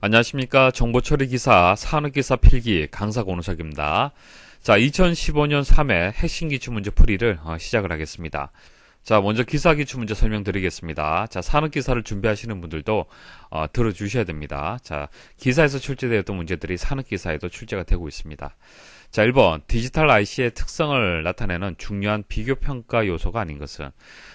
안녕하십니까. 정보처리기사 산업기사 필기 강사 권호석입니다. 자, 2015년 3회 핵심 기출문제 풀이를 어, 시작을 하겠습니다. 자, 먼저 기사 기출문제 설명드리겠습니다. 자, 산업기사를 준비하시는 분들도 어, 들어주셔야 됩니다. 자, 기사에서 출제되었던 문제들이 산업기사에도 출제가 되고 있습니다. 자, 1번. 디지털 IC의 특성을 나타내는 중요한 비교 평가 요소가 아닌 것은.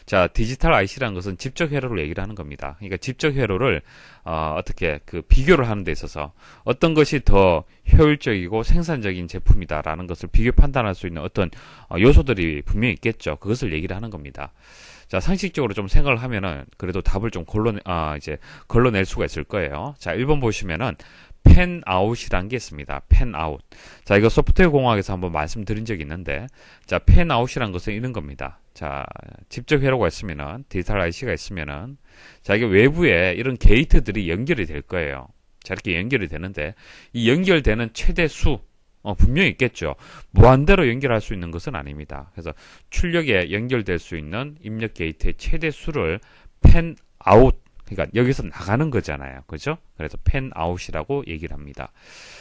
자, 디지털 IC라는 것은 집적 회로를 얘기를 하는 겁니다. 그러니까 집적 회로를 어, 어떻게 그 비교를 하는 데 있어서 어떤 것이 더 효율적이고 생산적인 제품이다라는 것을 비교 판단할 수 있는 어떤 어, 요소들이 분명히 있겠죠. 그것을 얘기를 하는 겁니다. 자, 상식적으로 좀 생각을 하면은 그래도 답을 좀 걸러 아, 이제 걸러낼 수가 있을 거예요. 자, 1번 보시면은 팬아웃이라는게 있습니다. 팬아웃 자, 이거 소프트웨어 공학에서 한번 말씀드린 적이 있는데, 자, 펜아웃이라는 것은 이런 겁니다. 자, 직접 회로가 있으면은, 디지털 IC가 있으면은, 자, 이게 외부에 이런 게이트들이 연결이 될 거예요. 자, 이렇게 연결이 되는데, 이 연결되는 최대 수, 어, 분명히 있겠죠. 무한대로 연결할 수 있는 것은 아닙니다. 그래서 출력에 연결될 수 있는 입력 게이트의 최대 수를 팬아웃 그러니까 여기서 나가는 거잖아요. 그죠? 그래서 팬 아웃이라고 얘기를 합니다.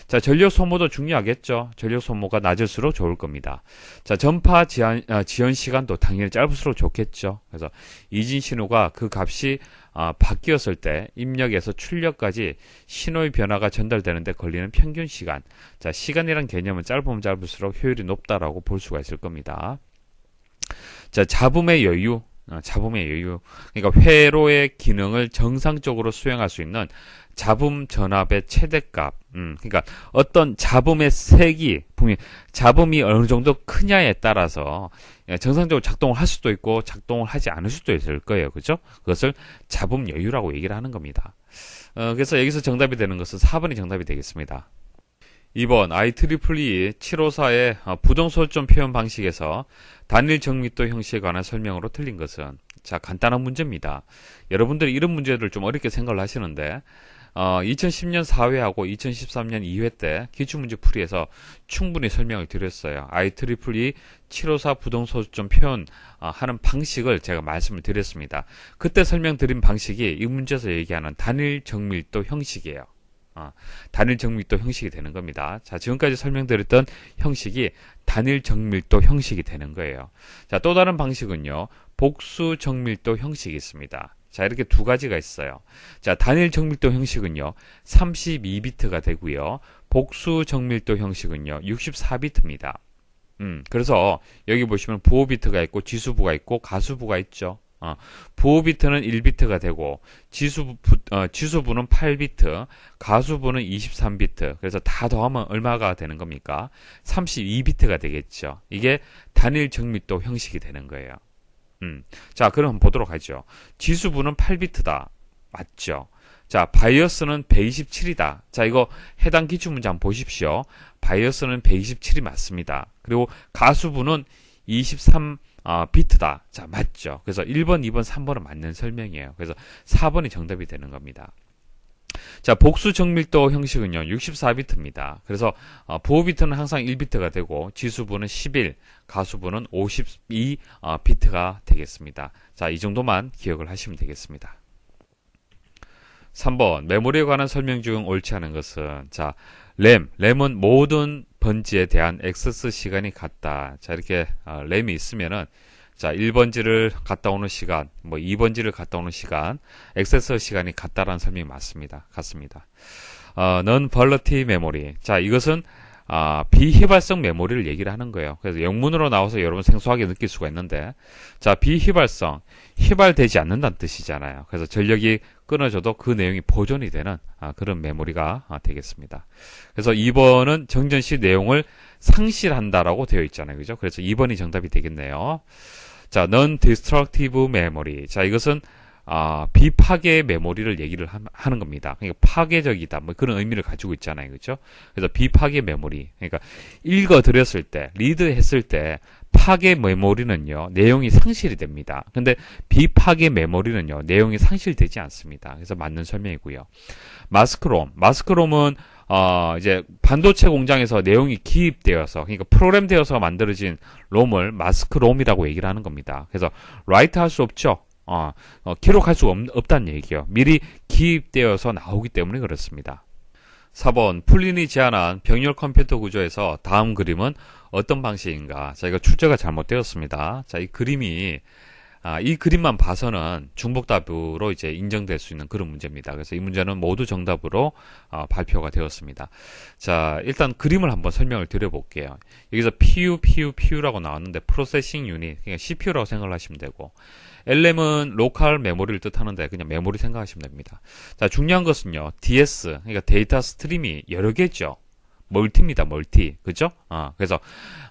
자, 전력 소모도 중요하겠죠. 전력 소모가 낮을수록 좋을 겁니다. 자, 전파 지연, 아, 지연 시간도 당연히 짧을수록 좋겠죠. 그래서 이진 신호가 그 값이 아, 바뀌었을 때 입력에서 출력까지 신호의 변화가 전달되는데 걸리는 평균 시간. 자, 시간이란 개념은 짧으면 짧을수록 효율이 높다라고 볼 수가 있을 겁니다. 자, 잡음의 여유. 어, 잡음의 여유, 그러니까 회로의 기능을 정상적으로 수행할 수 있는 잡음 전압의 최대값, 음, 그러니까 어떤 잡음의 색이, 잡음이 어느 정도 크냐에 따라서 예, 정상적으로 작동을 할 수도 있고 작동을 하지 않을 수도 있을 거예요. 그죠? 그것을 잡음 여유라고 얘기를 하는 겁니다. 어, 그래서 여기서 정답이 되는 것은 4번이 정답이 되겠습니다. 이번 IEEE 754의 부정설점 표현 방식에서 단일 정밀도 형식에 관한 설명으로 틀린 것은 자 간단한 문제입니다. 여러분들이 이런 문제들을좀 어렵게 생각을 하시는데 어, 2010년 4회하고 2013년 2회 때 기출문제 풀이에서 충분히 설명을 드렸어요. IEEE 754 부동소수점 표현하는 방식을 제가 말씀을 드렸습니다. 그때 설명드린 방식이 이 문제에서 얘기하는 단일 정밀도 형식이에요. 아, 단일 정밀도 형식이 되는 겁니다. 자, 지금까지 설명드렸던 형식이 단일 정밀도 형식이 되는 거예요. 자, 또 다른 방식은요. 복수 정밀도 형식이 있습니다. 자, 이렇게 두 가지가 있어요. 자, 단일 정밀도 형식은요. 32비트가 되고요. 복수 정밀도 형식은요. 64비트입니다. 음, 그래서 여기 보시면 부호비트가 있고 지수부가 있고 가수부가 있죠. 어, 보호 비트는 1비트가 되고 지수 부, 어, 지수부는 8비트, 가수부는 23비트. 그래서 다 더하면 얼마가 되는 겁니까? 32비트가 되겠죠. 이게 단일 정밀도 형식이 되는 거예요. 음. 자, 그럼 보도록 하죠. 지수부는 8비트다. 맞죠? 자, 바이어스는 127이다. 자, 이거 해당 기출 문제 한번 보십시오. 바이어스는 127이 맞습니다. 그리고 가수부는 23 어, 비트다. 자, 맞죠. 그래서 1번, 2번, 3번은 맞는 설명이에요. 그래서 4번이 정답이 되는 겁니다. 자, 복수 정밀도 형식은요, 64비트입니다. 그래서, 어, 부호비트는 항상 1비트가 되고, 지수분은 11, 가수분은 52비트가 어, 되겠습니다. 자, 이 정도만 기억을 하시면 되겠습니다. 3번, 메모리에 관한 설명 중 옳지 않은 것은, 자, 램, 램은 모든 번지에 대한 액세스 시간이 같다. 자, 이렇게 어, 램이 있으면은 자, 1번지를 갔다 오는 시간, 뭐 2번지를 갔다 오는 시간, 액세서 시간이 같다라는 설명이 맞습니다. 같습니다. 어, non volatile memory. 자, 이것은 아, 비휘발성 메모리를 얘기를 하는 거예요. 그래서 영문으로 나와서 여러분 생소하게 느낄 수가 있는데, 자, 비휘발성, 휘발되지 않는다는 뜻이잖아요. 그래서 전력이 끊어져도 그 내용이 보존이 되는 아, 그런 메모리가 아, 되겠습니다. 그래서 2번은 정전시 내용을 상실한다라고 되어 있잖아요. 그죠? 그래서 2번이 정답이 되겠네요. 자, non-destructive memory. 자, 이것은 아, 비파괴 메모리를 얘기를 하는 겁니다. 그러니까 파괴적이다. 뭐 그런 의미를 가지고 있잖아요. 그죠 그래서 비파괴 메모리. 그러니까 읽어 드렸을 때, 리드 했을 때 파괴 메모리는요. 내용이 상실이 됩니다. 근데 비파괴 메모리는요. 내용이 상실되지 않습니다. 그래서 맞는 설명이고요. 마스크롬. 마스크롬은 어, 이제 반도체 공장에서 내용이 기입되어서 그러니까 프로그램되어서 만들어진 롬을 마스크롬이라고 얘기를 하는 겁니다. 그래서 라이트 할 수 없죠. 어, 어, 기록할 수 없, 없다는 얘기요 미리 기입되어서 나오기 때문에 그렇습니다. 4번 풀린이 제안한 병렬 컴퓨터 구조에서 다음 그림은 어떤 방식인가? 자, 이거 출제가 잘못되었습니다. 자, 이 그림이 아, 이 그림만 봐서는 중복답으로 이제 인정될 수 있는 그런 문제입니다. 그래서 이 문제는 모두 정답으로 어, 발표가 되었습니다. 자, 일단 그림을 한번 설명을 드려볼게요. 여기서 PU, PU, PU라고 나왔는데 프로세싱 유닛, 그냥 그러니까 CPU라고 생각을 하시면 되고 LM은 로컬 메모리를 뜻하는데 그냥 메모리 생각하시면 됩니다. 자, 중요한 것은요. DS, 그러니까 데이터 스트림이 여러 개죠. 멀티입니다. 멀티. 그죠? 어, 그래서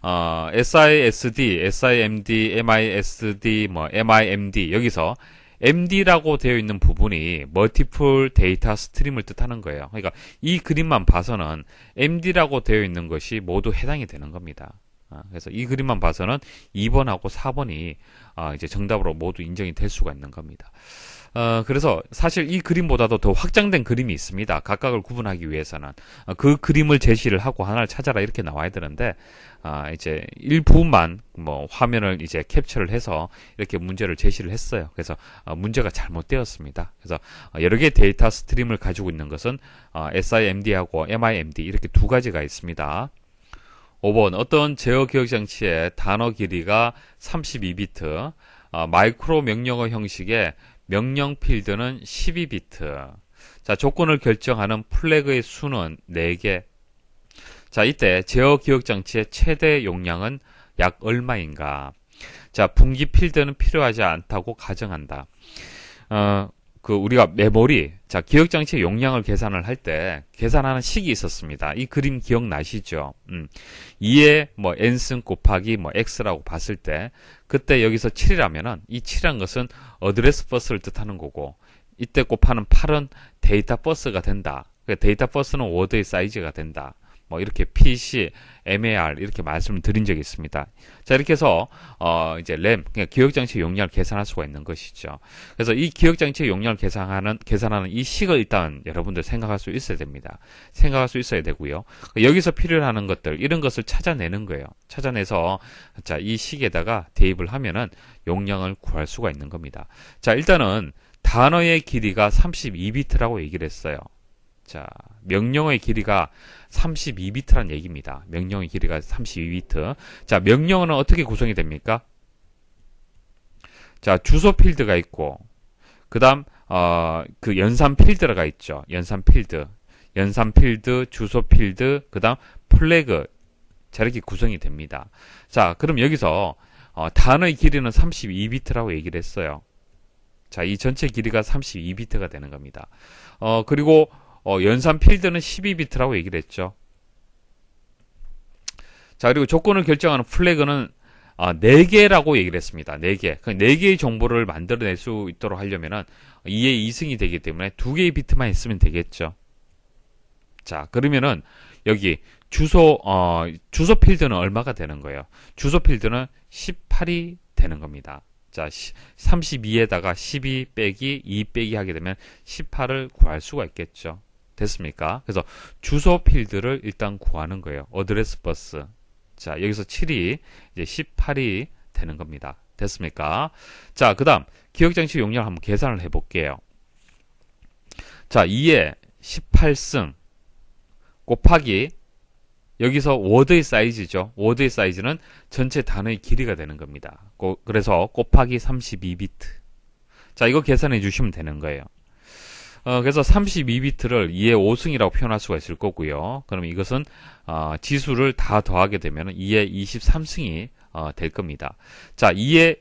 어, SISD, SIMD, MISD, 뭐 MIMD 여기서 MD라고 되어 있는 부분이 멀티플 데이터 스트림을 뜻하는 거예요. 그러니까 이 그림만 봐서는 MD라고 되어 있는 것이 모두 해당이 되는 겁니다. 어, 그래서 이 그림만 봐서는 2번하고 4번이 어, 이제 정답으로 모두 인정이 될 수가 있는 겁니다. 어, 그래서 사실 이 그림보다도 더 확장된 그림이 있습니다. 각각을 구분하기 위해서는 어, 그 그림을 제시를 하고 하나를 찾아라 이렇게 나와야 되는데 아, 이제 일부만 뭐 화면을 이제 캡처를 해서 이렇게 문제를 제시를 했어요. 그래서 어, 문제가 잘못되었습니다. 그래서 어, 여러 개의 데이터 스트림을 가지고 있는 것은 어, SIMD하고 MIMD 이렇게 두 가지가 있습니다. 5번 어떤 제어 기억 장치의 단어 길이가 32비트 어, 마이크로 명령어 형식의 명령 필드는 12비트. 자, 조건을 결정하는 플래그의 수는 4개. 자, 이때 제어 기억 장치의 최대 용량은 약 얼마인가? 자, 분기 필드는 필요하지 않다고 가정한다. 어, 그 우리가 메모리 자, 기억장치의 용량을 계산을 할 때 계산하는 식이 있었습니다. 이 그림 기억나시죠? 음, 2에 뭐 n승 곱하기 뭐 x라고 봤을 때 그때 여기서 7이라면은 이 7이란 것은 어드레스 버스를 뜻하는 거고 이때 곱하는 8은 데이터 버스가 된다. 그러니까 데이터 버스는 워드의 사이즈가 된다. 뭐 이렇게 PC, MAR 이렇게 말씀을 드린 적이 있습니다. 자 이렇게 해서 어 이제 램 그러니까 기억장치 용량을 계산할 수가 있는 것이죠. 그래서 이 기억장치 용량을 계산하는 계산하는 이 식을 일단 여러분들 생각할 수 있어야 됩니다. 생각할 수 있어야 되고요. 여기서 필요하는 것들 이런 것을 찾아내는 거예요. 찾아내서 자 이 식에다가 대입을 하면은 용량을 구할 수가 있는 겁니다. 자 일단은 단어의 길이가 32비트라고 얘기를 했어요. 자, 명령의 길이가 32비트란 얘기입니다. 명령의 길이가 32비트. 자, 명령어는 어떻게 구성이 됩니까? 자, 주소 필드가 있고, 그 다음, 어, 그 연산 필드가 있죠. 연산 필드. 연산 필드, 주소 필드, 그 다음 플래그. 자, 이렇게 구성이 됩니다. 자, 그럼 여기서, 어, 단어의 길이는 32비트라고 얘기를 했어요. 자, 이 전체 길이가 32비트가 되는 겁니다. 어, 그리고 어, 연산 필드는 12비트라고 얘기를 했죠. 자, 그리고 조건을 결정하는 플래그는 아, 4개라고 얘기를 했습니다. 4개. 4개의 그러니까 정보를 만들어낼 수 있도록 하려면은 2의 2승이 되기 때문에 2개의 비트만 있으면 되겠죠. 자, 그러면은 여기 주소, 어, 주소 필드는 얼마가 되는 거예요? 주소 필드는 18이 되는 겁니다. 자, 32에다가 12 빼기 2 빼기 하게 되면 18을 구할 수가 있겠죠. 됐습니까? 그래서 주소 필드를 일단 구하는 거예요. 어드레스 버스. 자, 여기서 7이 이제 18이 되는 겁니다. 됐습니까? 자, 그 다음 기억장치 용량 한번 계산을 해볼게요. 자, 2에 18승 곱하기 여기서 워드의 사이즈죠. 워드의 사이즈는 전체 단어의 길이가 되는 겁니다. 고, 그래서 곱하기 32비트. 자, 이거 계산해 주시면 되는 거예요. 어, 그래서 32비트를 2의 5승이라고 표현할 수가 있을 거고요. 그럼 이것은 어, 지수를 다 더하게 되면 2의 23승이 어, 될 겁니다. 자, 2의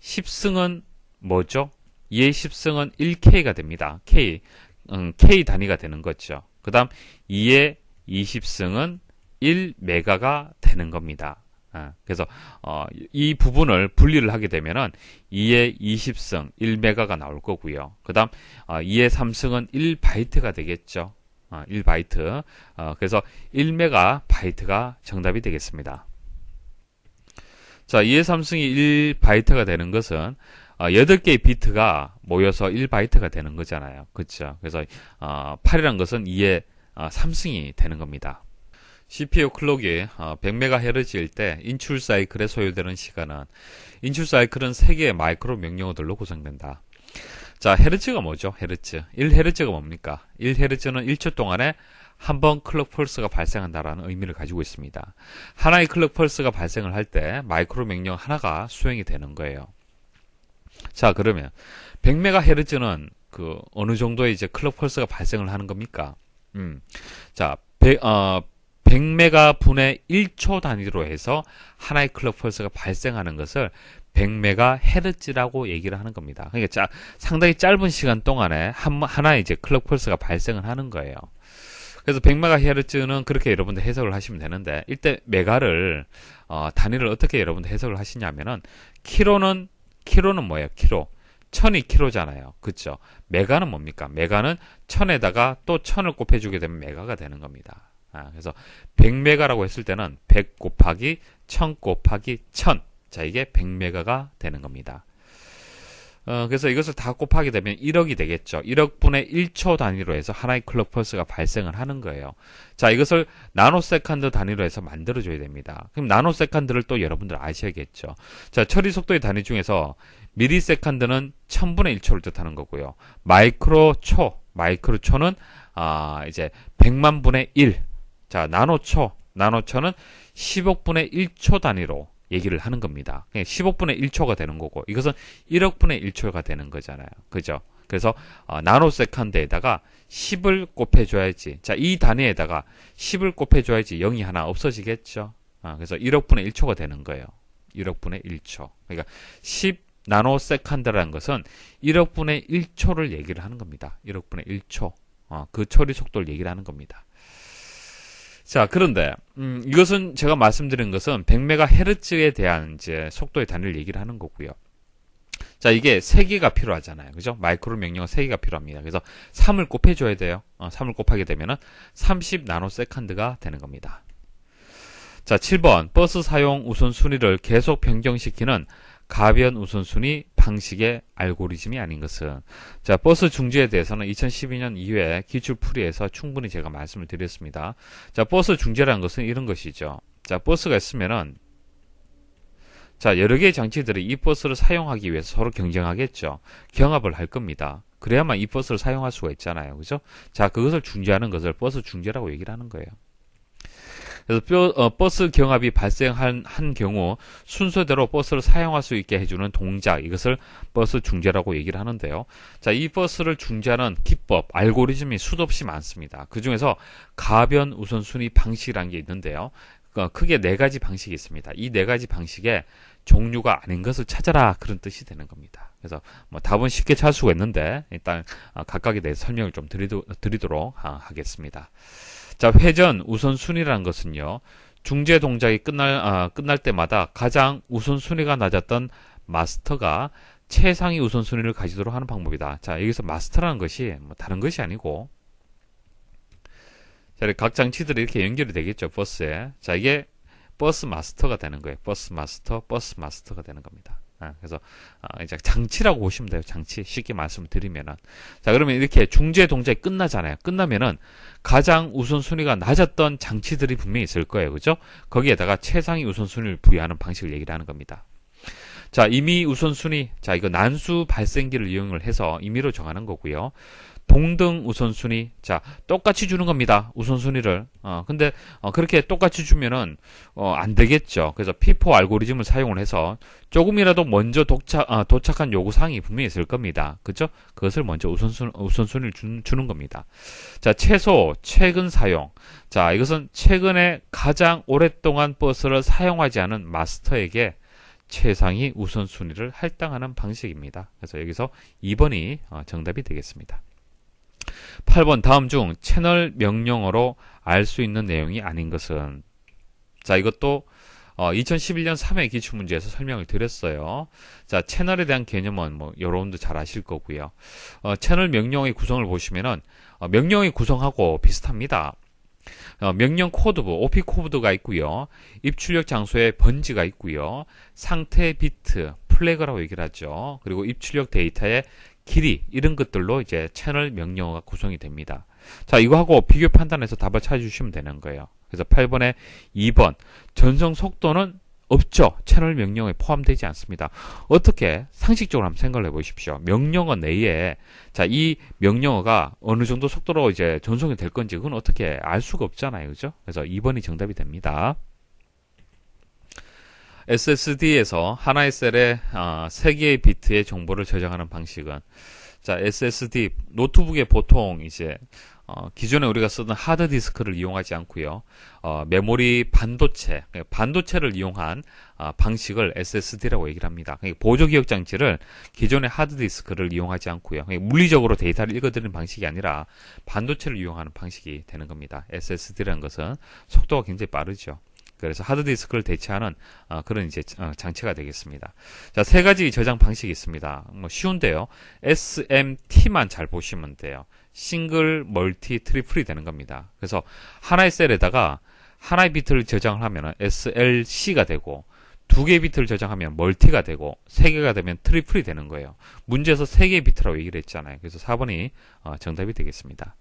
10승은 뭐죠? 2의 10승은 1K가 됩니다. K, 음, K 단위가 되는 거죠. 그 다음 2의 20승은 1메가가 되는 겁니다. 아, 그래서 어, 이 부분을 분리를 하게 되면은 2의 20승 1메가가 나올 거고요. 그다음 2의 어, 3승은 1바이트가 되겠죠. 1바이트. 어, 그래서 1메가 바이트가 정답이 되겠습니다. 자, 2의 3승이 1바이트가 되는 것은 8개의 비트가 모여서 1바이트가 되는 거잖아요. 그렇죠? 그래서 8이란 것은 2의 3승이 되는 겁니다. CPU 클럭이 100MHz일 때 인출 사이클에 소요되는 시간은 인출 사이클은 3개의 마이크로 명령어들로 구성된다. 자, 헤르츠가 뭐죠? 헤르츠. 1헤르츠가 뭡니까? 1헤르츠는 1초 동안에 한 번 클럭 펄스가 발생한다라는 의미를 가지고 있습니다. 하나의 클럭 펄스가 발생을 할 때 마이크로 명령 하나가 수행이 되는 거예요. 자, 그러면 100MHz는 그 어느 정도의 이제 클럭 펄스가 발생을 하는 겁니까? 음. 자, 100, 어, 100메가 분의 1초 단위로 해서 하나의 클럭 펄스가 발생하는 것을 100메가 헤르츠라고 얘기를 하는 겁니다. 그러니까 자, 상당히 짧은 시간 동안에 한, 하나의 이제 클럭 펄스가 발생을 하는 거예요. 그래서 100메가 헤르츠는 그렇게 여러분들 해석을 하시면 되는데 일단 메가를 어, 단위를 어떻게 여러분들 해석을 하시냐면은 키로는 키로는 뭐예요? 키로. 천이 키로잖아요. 그쵸? 메가는 뭡니까? 메가는 천에다가 또 천을 곱해주게 되면 메가가 되는 겁니다. 아, 그래서 100메가라고 했을 때는 100 곱하기 1000 곱하기 1000. 자, 이게 100메가가 되는 겁니다. 어, 그래서 이것을 다 곱하게 되면 1억이 되겠죠. 1억분의 1초 단위로 해서 하나의 클럭 펄스가 발생을 하는 거예요. 자, 이것을 나노세컨드 단위로 해서 만들어줘야 됩니다. 그럼 나노세컨드를 또 여러분들 아셔야겠죠. 자, 처리 속도의 단위 중에서 미리세컨드는 1000분의 1초를 뜻하는 거고요. 마이크로 초, 마이크로 초는, 아, 이제 100만 분의 1, 자, 나노초. 나노초는 10억분의 1초 단위로 얘기를 하는 겁니다. 10억분의 1초가 되는 거고 이것은 1억분의 1초가 되는 거잖아요. 그죠? 그래서 어, 나노세컨드에다가 10을 곱해줘야지. 자, 이 단위에다가 10을 곱해줘야지 0이 하나 없어지겠죠. 아, 그래서 1억분의 1초가 되는 거예요. 1억분의 1초. 그러니까 10 나노세컨드라는 것은 1억분의 1초를 얘기를 하는 겁니다. 1억분의 1초. 어, 그 처리 속도를 얘기를 하는 겁니다. 자, 그런데 음, 이것은 제가 말씀드린 것은 100메가헤르츠에 대한 이제 속도의 단위를 얘기를 하는 거고요. 자, 이게 3개가 필요하잖아요. 그죠? 마이크로 명령은 3개가 필요합니다. 그래서 3을 곱해줘야 돼요. 어, 3을 곱하게 되면은 30 나노세컨드가 되는 겁니다. 자, 7번. 버스 사용 우선순위를 계속 변경시키는 가변 우선순위 방식의 알고리즘이 아닌 것은 자 버스 중지에 대해서는 2012년 이후에 기출풀이에서 충분히 제가 말씀을 드렸습니다. 자 버스 중지라는 것은 이런 것이죠. 자 버스가 있으면은 자 여러 개의 장치들이 이 버스를 사용하기 위해서 서로 경쟁하겠죠. 경합을 할 겁니다. 그래야만 이 버스를 사용할 수가 있잖아요. 그죠? 자 그것을 중지하는 것을 버스 중지라고 얘기를 하는 거예요. 그래서 어, 버스 경합이 발생한 한 경우 순서대로 버스를 사용할 수 있게 해주는 동작 이것을 버스 중재라고 얘기를 하는데요. 자, 이 버스를 중재하는 기법 알고리즘이 수도 없이 많습니다. 그 중에서 가변 우선순위 방식이라는 게 있는데요. 그러니까 크게 네 가지 방식이 있습니다. 이 네 가지 방식의 종류가 아닌 것을 찾아라 그런 뜻이 되는 겁니다. 그래서 뭐 답은 쉽게 찾을 수가 있는데 일단 어, 각각에 대해 설명을 좀 드리도, 드리도록 어, 하겠습니다. 자, 회전 우선순위라는 것은요. 중재 동작이 끝날 아, 끝날 때마다 가장 우선순위가 낮았던 마스터가 최상위 우선순위를 가지도록 하는 방법이다. 자, 여기서 마스터라는 것이 뭐 다른 것이 아니고 자, 각 장치들이 이렇게 연결이 되겠죠, 버스에. 자, 이게 버스 마스터가 되는 거예요. 버스 마스터, 버스 마스터가 되는 겁니다. 아, 그래서 아, 이제 장치라고 보시면 돼요. 장치 쉽게 말씀드리면은 자 그러면 이렇게 중재 동작이 끝나잖아요. 끝나면은 가장 우선순위가 낮았던 장치들이 분명히 있을 거예요, 그죠? 거기에다가 최상위 우선순위를 부여하는 방식을 얘기를 하는 겁니다. 자 이미 우선순위 자 이거 난수 발생기를 이용을 해서 임의로 정하는 거고요. 동등 우선순위. 자, 똑같이 주는 겁니다. 우선순위를. 어, 근데, 어, 그렇게 똑같이 주면은, 어, 안 되겠죠. 그래서 피포 알고리즘을 사용을 해서 조금이라도 먼저 도착, 아, 어, 도착한 요구사항이 분명히 있을 겁니다. 그죠? 그것을 먼저 우선순, 우선순위를 주, 주는 겁니다. 자, 최소, 최근 사용. 자, 이것은 최근에 가장 오랫동안 버스를 사용하지 않은 마스터에게 최상위 우선순위를 할당하는 방식입니다. 그래서 여기서 2번이 어, 정답이 되겠습니다. 8번 다음 중 채널 명령어로 알 수 있는 내용이 아닌 것은 자 이것도 어, 2011년 3회 기출문제에서 설명을 드렸어요. 자, 채널에 대한 개념은 뭐, 여러분도 잘 아실 거고요. 어, 채널 명령의 구성을 보시면은, 어, 명령의 구성하고 비슷합니다. 어, 명령 코드부, OP 코드가 있고요. 입출력 장소에 번지가 있고요. 상태 비트, 플래그라고 얘기를 하죠. 그리고 입출력 데이터에 길이 이런 것들로 이제 채널 명령어가 구성이 됩니다. 자, 이거하고 비교 판단해서 답을 찾아주시면 되는 거예요. 그래서 8번에 2번 전송 속도는 없죠. 채널 명령에 포함되지 않습니다. 어떻게 상식적으로 한번 생각을 해보십시오. 명령어 내에 자이 명령어가 어느 정도 속도로 이제 전송이 될 건지 그건 어떻게 알 수가 없잖아요, 그죠? 그래서 2번이 정답이 됩니다. SSD에서 하나의 셀에 어, 아, 3개의 비트의 정보를 저장하는 방식은 자 SSD 노트북에 보통 이제 어, 기존에 우리가 쓰던 하드 디스크를 이용하지 않고요 어, 메모리 반도체 예, 반도체를 이용한 어, 방식을 SSD라고 얘기를 합니다. 보조 기억 장치를 기존의 하드 디스크를 이용하지 않고요 물리적으로 데이터를 읽어드리는 방식이 아니라 반도체를 이용하는 방식이 되는 겁니다. SSD라는 것은 속도가 굉장히 빠르죠. 그래서 하드디스크를 대체하는 어, 그런 이제 어, 장치가 되겠습니다. 자, 세 가지 저장 방식이 있습니다. 뭐 쉬운데요. SMT만 잘 보시면 돼요. 싱글, 멀티, 트리플이 되는 겁니다. 그래서 하나의 셀에다가 하나의 비트를 저장을 하면 SLC가 되고 두 개의 비트를 저장하면 멀티가 되고 세 개가 되면 트리플이 되는 거예요. 문제에서 세 개의 비트라고 얘기를 했잖아요. 그래서 4번이 어, 정답이 되겠습니다.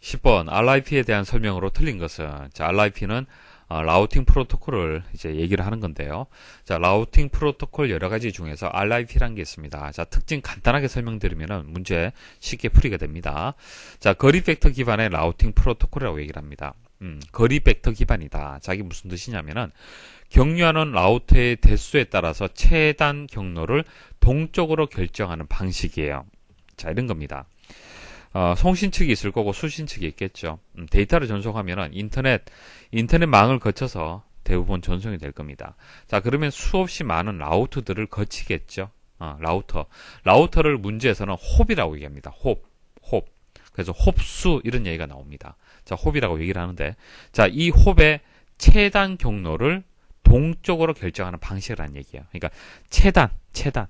10번 RIP에 대한 설명으로 틀린 것은 자, RIP는 어, 라우팅 프로토콜을 이제 얘기를 하는 건데요. 자, 라우팅 프로토콜 여러 가지 중에서 RIP라는 게 있습니다. 자, 특징 간단하게 설명드리면 문제 쉽게 풀이가 됩니다. 자, 거리 벡터 기반의 라우팅 프로토콜이라고 얘기를 합니다. 음, 거리 벡터 기반이다. 자기 무슨 뜻이냐면은 경유하는 라우터의 대수에 따라서 최단 경로를 동쪽으로 결정하는 방식이에요. 자, 이런 겁니다. 어, 송신 측이 있을 거고 수신 측이 있겠죠. 음, 데이터를 전송하면은 인터넷 인터넷망을 거쳐서 대부분 전송이 될 겁니다. 자 그러면 수없이 많은 라우터들을 거치겠죠. 어, 라우터 라우터를 문제에서는 홉이라고 얘기합니다. 홉 홉. 그래서 홉수 이런 얘기가 나옵니다. 자 홉이라고 얘기를 하는데 자이 홉의 최단 경로를 동쪽으로 결정하는 방식이라는 얘기예요. 그러니까 최단 최단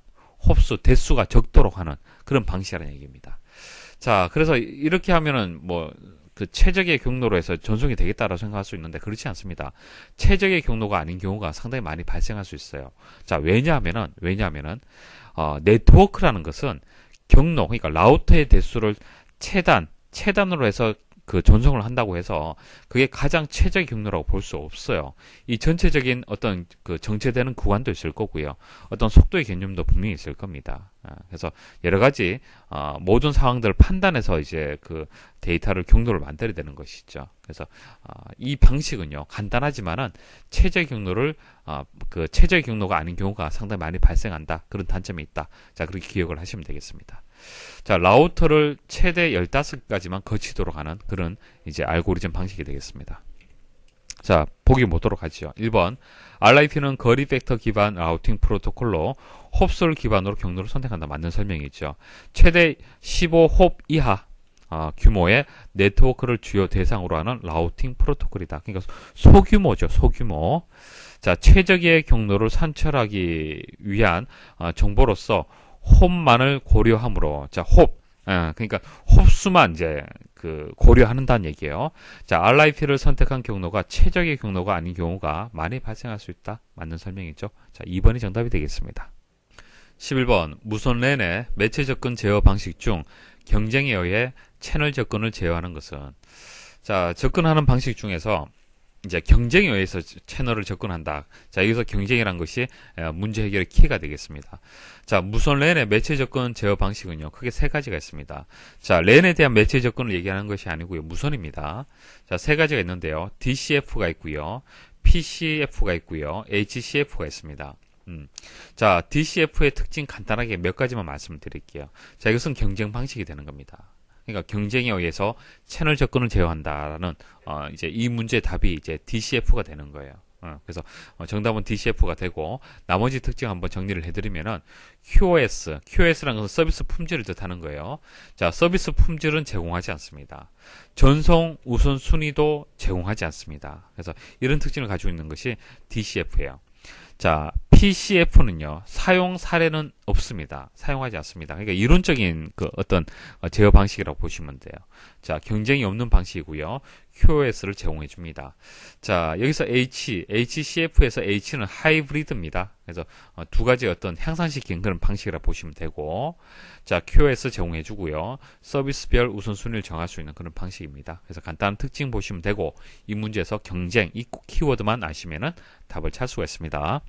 홉수 대수가 적도록 하는 그런 방식이라는 얘기입니다. 자, 그래서 이렇게 하면은 뭐, 그 최적의 경로로 해서 전송이 되겠다라고 생각할 수 있는데 그렇지 않습니다. 최적의 경로가 아닌 경우가 상당히 많이 발생할 수 있어요. 자, 왜냐하면은, 왜냐하면은, 어, 네트워크라는 것은 경로, 그러니까 라우터의 대수를 최단, 최단으로 해서 그 전송을 한다고 해서 그게 가장 최적의 경로라고 볼 수 없어요. 이 전체적인 어떤 그 정체되는 구간도 있을 거고요. 어떤 속도의 개념도 분명히 있을 겁니다. 아, 그래서 여러 가지 어, 모든 상황들을 판단해서 이제 그 데이터를 경로를 만들어야 되는 것이죠. 그래서 어, 이 방식은요 간단하지만은 최적의 경로를 어, 그최의 경로가 아닌 경우가 상당히 많이 발생한다 그런 단점이 있다. 자 그렇게 기억을 하시면 되겠습니다. 자, 라우터를 최대 1 5까지만 거치도록 하는 그런 이제 알고리즘 방식이 되겠습니다. 자, 보기 보도록 하죠. 1번. RIP는 거리 벡터 기반 라우팅 프로토콜로 홉솔 기반으로 경로를 선택한다. 맞는 설명이죠. 최대 15 홉 이하 어, 규모의 네트워크를 주요 대상으로 하는 라우팅 프로토콜이다. 그러니까 소규모죠. 소규모. 자, 최적의 경로를 산출하기 위한 어, 정보로서 홉만을 고려함으로 자 홉. 예, 그러니까 홉수만 이제 그 고려하는다는 얘기예요. 자, RIP를 선택한 경로가 최적의 경로가 아닌 경우가 많이 발생할 수 있다. 맞는 설명이죠. 자, 2번이 정답이 되겠습니다. 11번 무선 랜의 매체 접근 제어 방식 중 경쟁에 의해 채널 접근을 제어하는 것은 자, 접근하는 방식 중에서 이제 경쟁에 의해서 채널을 접근한다. 자, 여기서 경쟁이란 것이 문제 해결의 키가 되겠습니다. 자, 무선 랜의 매체 접근 제어 방식은요, 크게 세 가지가 있습니다. 자, 랜에 대한 매체 접근을 얘기하는 것이 아니고요, 무선입니다. 자, 세 가지가 있는데요, DCF가 있고요, PCF가 있고요, HCF가 있습니다. 음. 자, DCF의 특징 간단하게 몇 가지만 말씀드릴게요. 을 자, 이것은 경쟁 방식이 되는 겁니다. 그러니까 경쟁에 의해서 채널 접근을 제어한다라는 어, 이제 이 문제의 답이 이제 DCF가 되는 거예요. 어, 그래서 어, 정답은 DCF가 되고 나머지 특징 한번 정리를 해드리면은 QoS, QoS라는 것은 서비스 품질을 뜻하는 거예요. 자, 서비스 품질은 제공하지 않습니다. 전송 우선 순위도 제공하지 않습니다. 그래서 이런 특징을 가지고 있는 것이 DCF예요. 자, PCF는요, 사용 사례는 없습니다. 사용하지 않습니다. 그러니까 이론적인 그 어떤 제어 방식이라고 보시면 돼요. 자, 경쟁이 없는 방식이고요. QoS를 제공해 줍니다. 자, 여기서 H, HCF에서 H는 하이브리드입니다. 그래서 어, 두 가지 어떤 향상시킨 그런 방식이라 고 보시면 되고, 자, QoS 제공해 주고요. 서비스별 우선순위를 정할 수 있는 그런 방식입니다. 그래서 간단한 특징 보시면 되고, 이 문제에서 경쟁, 이 키워드만 아시면은 답을 찾을 수가 있습니다.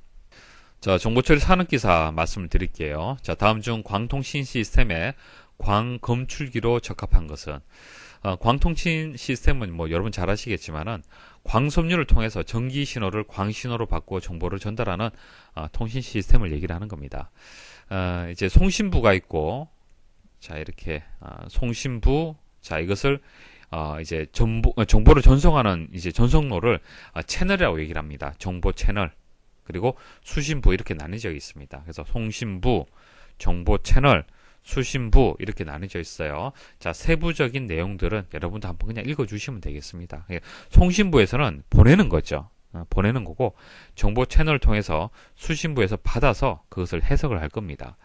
자, 정보처리 사는 기사 말씀을 드릴게요. 자, 다음 중 광통신 시스템에 광검출기로 적합한 것은 어, 광통신 시스템은 뭐 여러분 잘 아시겠지만은 광섬유를 통해서 전기 신호를 광신호로 바꾸어 정보를 전달하는 어, 통신 시스템을 얘기를 하는 겁니다. 어, 이제 송신부가 있고 자 이렇게 어, 송신부 자 이것을 어, 이제 정보, 어, 정보를 전송하는 이제 전송로를 아, 채널이라고 얘기를 합니다. 정보 채널. 그리고 수신부 이렇게 나뉘어역 있습니다. 그래서 송신부, 정보 채널, 수신부 이렇게 나뉘어져 있어요. 자 세부적인 내용들은 여러분도 한번 그냥 읽어주시면 되겠습니다. 예, 송신부에서는 보내는 거죠. 어, 보내는 거고 정보 채널을 통해서 수신부에서 받아서 그것을 해석을 할 겁니다.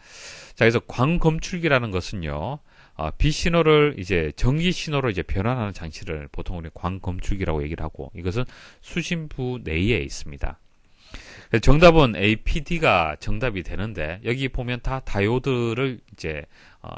자 그래서 광검출기라는 것은요. 어, 비신호를 이제 전기 신호로 이제 변환하는 장치를 보통 우리 광검출기라고 얘기를 하고 이것은 수신부 내에 있습니다. 네, 정답은 APD가 정답이 되는데 여기 보면 다 다이오드를 이제 어,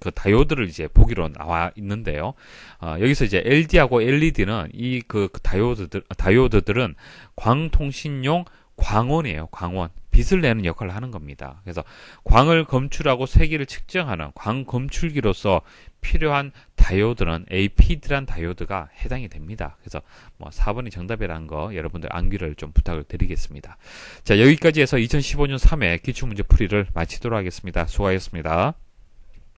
그 다이오드를 이제 보기로 나와 있는데요. 어, 여기서 이제 LD하고 LED는 이 그 다이오드들 다이오드들은 광통신용 광원이에요. 광원. 빛을 내는 역할을 하는 겁니다. 그래서 광을 검출하고 세기를 측정하는 광검출기로서 필요한 다이오드는 APD란 다이오드가 해당이 됩니다. 그래서 뭐 4번이 정답이라는 거 여러분들 암기를 좀 부탁을 드리겠습니다. 자, 여기까지 해서 2015년 3회 기출문제 풀이를 마치도록 하겠습니다. 수고하셨습니다.